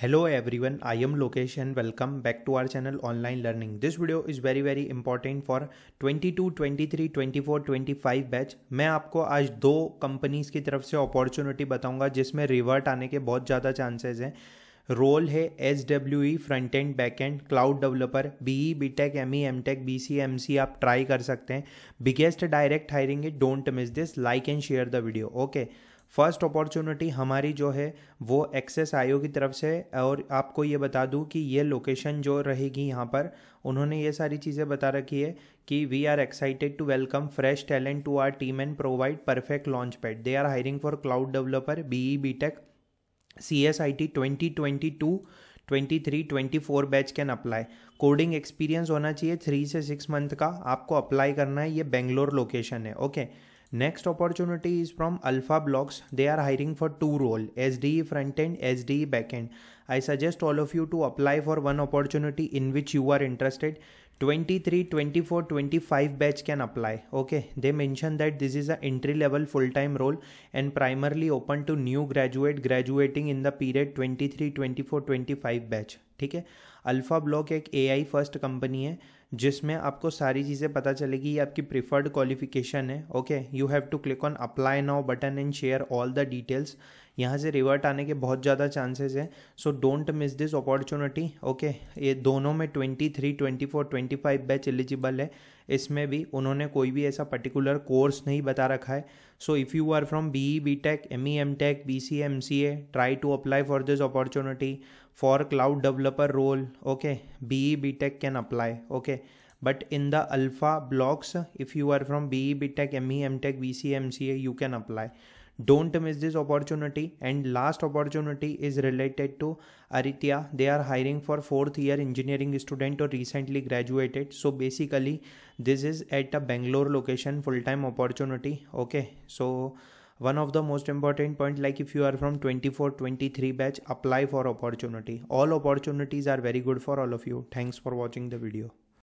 Hello everyone I am Lokesh and welcome back to our channel Online Learning. This video is very very important for 22, 23, 24, 25 batch मैं आपको आज दो companies की तरफ से opportunity बताऊंगा जिसमें रिवर्ट आने के बहुत ज़्यादा चांसेस हैं रोल है S W E front end back end cloud developer B E B tech M E M tech B C M C आप ट्राई कर सकते हैं बिगेस्ट डायरेक्ट हायरिंग है don't miss this like and share the video okay first opportunity हमारी जो है वो access आयो की तरफ से और आपको ये बता दूँ कि ये लोकेशन जो रहेगी यहाँ पर उन्होंने ये सारी चीज़ें बता रखी है कि we are excited to welcome fresh talent to our team and provide perfect launch pad they are hiring for cloud developer B E B tech C S I T twenty twenty two twenty three twenty four batch can apply coding experience होना चाहिए three से six month का आपको apply करना है ये Bangalore location है okay okay? Next opportunity is from Alpha Blocks. They are hiring for two role SDE front end, SDE backend. I suggest all of you to apply for one opportunity in which you are interested 23, 24, 25 batch can apply okay they mention that this is a entry level full time role and primarily open to new graduate graduating in the period 23, 24, 25 batch ठीक है alpha block एक ए आई first company है जिसमें आपको सारी चीज़ें पता चलेगी ये आपकी प्रिफर्ड क्वालिफिकेशन है okay you have to click on apply now button and share all the details यहाँ से रिवर्ट आने के बहुत ज़्यादा चांसेस हैं so don't miss this opportunity okay ये दोनों में twenty three twenty four twenty five batch eligible है इसमें भी उन्होंने कोई भी ऐसा पर्टिकुलर कोर्स नहीं बता रखा है so if you are from B E B tech M E M tech B C M C A try to apply for this opportunity for cloud developer role okay B E B tech can apply okay but in the Alpha Blocks if you are from B E B tech M E M tech B C M C A you can apply Don't miss this opportunity. And last opportunity is related to aritya They are hiring for fourth year engineering student or recently graduated. So basically, this is at a Bangalore location full time opportunity. Okay, so one of the most important point like if you are from 24 23 batch apply for opportunity all opportunities are very good for all of you thanks for watching the video